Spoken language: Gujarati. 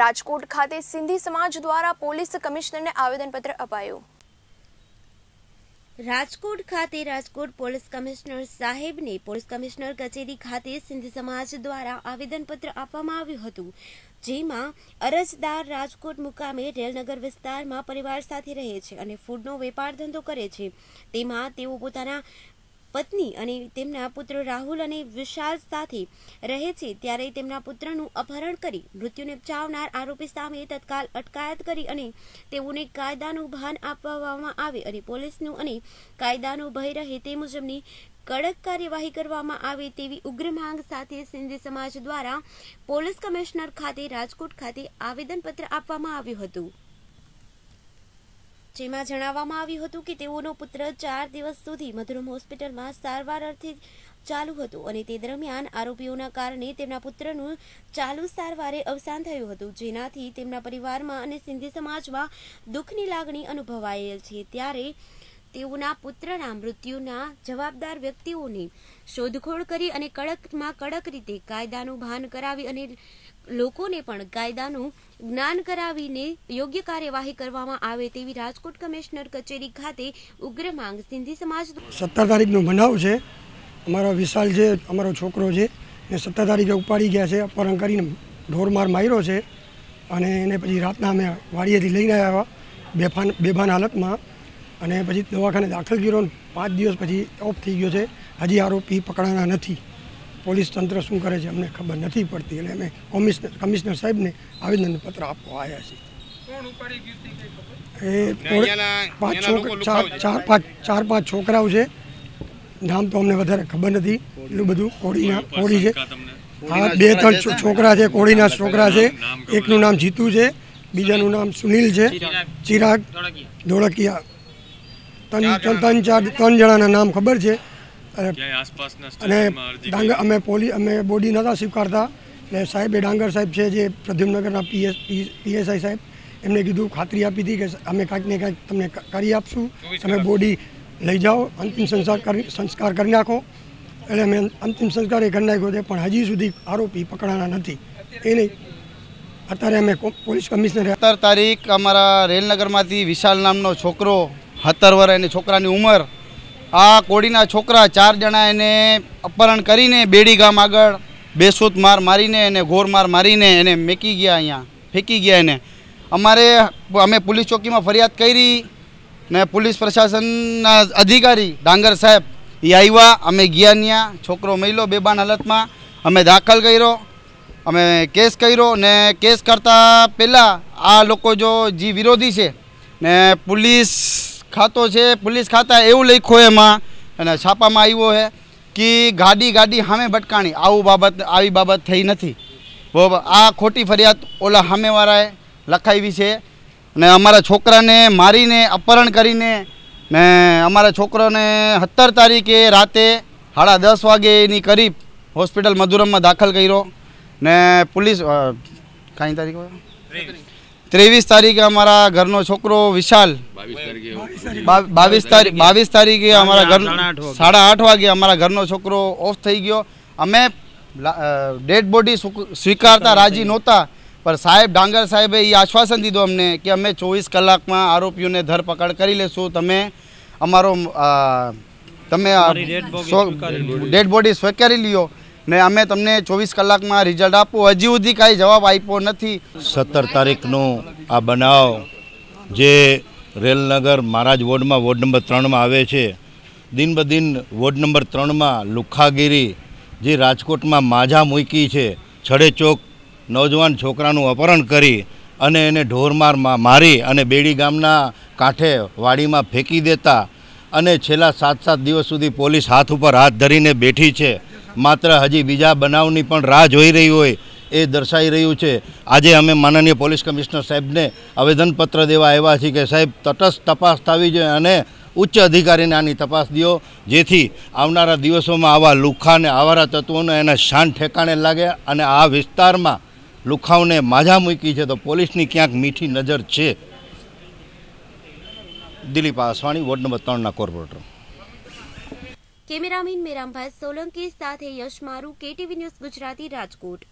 રાજકોટ ખાતે સિંધી સમાજ દ્વારા પોલીસ કમિશનરને આવેદનપત્ર અપાયું રાજકોટ ખાતે રાજકોટ પોલીસ કમિશનર સાહેબને પોલીસ કમિશનર કચેરી ખાતે સિંધી સમાજ દ્વારા આવેદનપત્ર આપવામાં આવ્યું હતું જેમાં અરજદાર રાજકોટ મુકામે રેલનગર વિસ્તારમાં પરિવાર સાથે રહે છે અને ફૂડનો વેપાર ધંધો કરે છે તેમાં તેઓ પોતાના પત્ની અને તેમના પુત્ર રાહુલ અને વિશાલ સાથે રહે છે ત્યારે તેમના પુત્રનું અપહરણ કરી મૃત્યુને ચાવનાર આરોપી સામે તત્કાલ અટકાયત કરી અને તેઓને કાયદાનું ભાન આપવામાં આવે અને પોલીસનું અને કાયદાનો ભય રહે તે મુજબની કડક કાર્યવાહી કરવામાં આવે તેવી ઉગ્ર માંગ સાથે સિંધી સમાજ દ્વારા પોલીસ કમિશનર ખાતે રાજકોટ ખાતે આવેદનપત્ર આપવામાં આવ્યું હતું જેમાં જણાવવામાં આવ્યું હતું કે તેઓનો પુત્ર ચાર દિવસ સુધી મધુરમ હોસ્પિટલમાં સારવાર અર્થે ચાલુ હતું અને તે દરમિયાન આરોપીઓના કારણે તેમના પુત્રનું ચાલુ સારવારે અવસાન થયું હતું જેનાથી તેમના પરિવારમાં અને સિંધી સમાજમાં દુઃખની લાગણી અનુભવાયેલ છે ત્યારે તેઓના પુત્રના મૃત્યુના જવાબદાર વ્યક્તિઓની શોધખોળ કરી અને કડકમાં કડક રીતે કાયદાનું ભાન કરાવી અને લોકોને પણ કાયદાનું જ્ઞાન કરાવીને યોગ્ય કાર્યવાહી કરવામાં આવે તેવી રાજકોટ કમિશનર કચેરી ખાતે ઉગ્ર માંગ સિંધી સમાજ સત્તર તારીખનો બનાવ છે અમારો વિશાલ જે અમારો છોકરો છે એ સત્તર તારીખે ઉપાડી ગયા છે અપહરણ કરીને ઢોરમાર માર્યો છે અને એને પછી રાતના અમે વાડીએથી લઈને આવ્યા બેફાન બેભાન હાલતમાં અને પછી દવાખાને દાખલ કર્યો પાંચ દિવસ પછી ઓફ થઈ ગયો છે હજી આરોપી પકડાના નથી પોલીસ તંત્ર શું કરે છે અમને ખબર નથી પડતી એટલે અમે કમિશનર કમિશનર સાહેબને આવેદનપત્ર આપવા આવ્યા છીએ એ પાંચ ચાર પાંચ ચાર પાંચ છોકરાઓ છે નામ તો અમને વધારે ખબર નથી એટલું બધું કોળીના કોળી છે હા બે ત્રણ છોકરા છે કોળીના છોકરા છે એકનું નામ જીતુ છે બીજાનું નામ સુનિલ છે ચિરાગ ધોળકિયા ત્રણ ત્રણ ચાર ત્રણ જણાના નામ ખબર છે અને ડાંગર અમે પોલીસ અમે બોડી નહોતા સ્વીકારતા એટલે સાહેબ એ ડાંગર સાહેબ છે જે પ્રદ્યુમનગરના પીએસ પીએસઆઈ સાહેબ એમને કીધું ખાતરી આપી હતી કે અમે કાંઈક ને કાંઈક તમને કરી આપશું તમે બોડી લઈ જાઓ અંતિમ સંસ્કાર કરી સંસ્કાર કરી નાખો એટલે અમે અંતિમ સંસ્કાર એ કરી નાખ્યો છે પણ હજી સુધી આરોપી પકડાના નથી એ નહીં અત્યારે અમે પોલીસ કમિશનર સત્તર તારીખ અમારા રેલનગરમાંથી વિશાલ નામનો છોકરો સત્તર વર્ષ એની છોકરાની ઉંમર આ કોડીના છોકરા ચાર જણા એને અપહરણ કરીને બેડી ગામ આગળ બેસૂત માર મારીને એને ઘોર માર મારીને એને મેકી ગયા અહીંયા ફેંકી ગયા એને અમારે અમે પોલીસ ચોકીમાં ફરિયાદ કરી ને પોલીસ પ્રશાસનના અધિકારી ડાંગર સાહેબ એ આવ્યા અમે ગયા ન્યા છોકરો મહિલો બેબાન હાલતમાં અમે દાખલ કર્યો અમે કેસ કર્યો ને કેસ કરતાં પહેલાં આ લોકો જો જી વિરોધી છે ને પોલીસ ખાતો છે પોલીસ ખાતા એવું લખ્યું એમાં અને છાપામાં આવ્યો હે કે ગાડી ગાડી સામે ભટકાણી આવું બાબત આવી બાબત થઈ નથી આ ખોટી ફરિયાદ ઓલા સામેવાળાએ લખાવી છે અને અમારા છોકરાને મારીને અપહરણ કરીને ને અમારા છોકરાને સત્તર તારીખે રાતે સાડા દસ એની કરીબ હોસ્પિટલ મધુરમમાં દાખલ કર્યો ને પોલીસ કાંઈ તારીખ ત્રેવીસ તારીખે અમારા ઘરનો છોકરો વિશાલ બાવીસ તારીખ બાવીસ તારીખે અમારા ઘર સાડા આઠ વાગે અમારા ઘરનો છોકરો ઓફ થઈ ગયો અમે ડેડ બોડી સ્વીકારતા રાજી નહોતા પણ સાહેબ ડાંગર સાહેબે એ આશ્વાસન દીધું અમને કે અમે ચોવીસ કલાકમાં આરોપીઓને ધરપકડ કરી લેશું તમે અમારો તમે ડેડ બોડી સ્વીકારી લ્યો ને અમે તમને ચોવીસ કલાકમાં રિઝલ્ટ આપો હજી સુધી કાંઈ જવાબ આપ્યો નથી સત્તર તારીખનો આ બનાવ જે રેલનગર મહારાજ વોર્ડમાં વોર્ડ નંબર ત્રણમાં આવે છે દિન બ દિન વોર્ડ નંબર ત્રણમાં લુખાગીરી જે રાજકોટમાં માજા મૂકી છે છડે ચોક નવજવાન છોકરાનું અપહરણ કરી અને એને ઢોરમાર મારી અને બેડી ગામના કાંઠે વાડીમાં ફેંકી દેતા અને છેલ્લા સાત સાત દિવસ સુધી પોલીસ હાથ ઉપર હાથ ધરીને બેઠી છે માત્ર હજી બીજા બનાવની પણ રાહ જોઈ રહી હોય એ દર્શાઈ રહ્યું છે આજે અમે માનનીય પોલીસ કમિશનર સાહેબને આવેદનપત્ર દેવા આવ્યા છીએ કે સાહેબ તટસ્થ તપાસ થવી જોઈએ અને ઉચ્ચ અધિકારીને આની તપાસ દો જેથી આવનારા દિવસોમાં આવા લુખાને આવારા તત્વોને એને શાન ઠેકાણે લાગે અને આ વિસ્તારમાં લુખાઓને માજા મૂકી છે તો પોલીસની ક્યાંક મીઠી નજર છે દિલીપ આસવાણી વોર્ડ નંબર ત્રણના કોર્પોરેટર કેમેરામેન મેરામભાઈ સોલંકી સાથે યશ મારું કેટીવી ન્યૂઝ ગુજરાતી રાજકોટ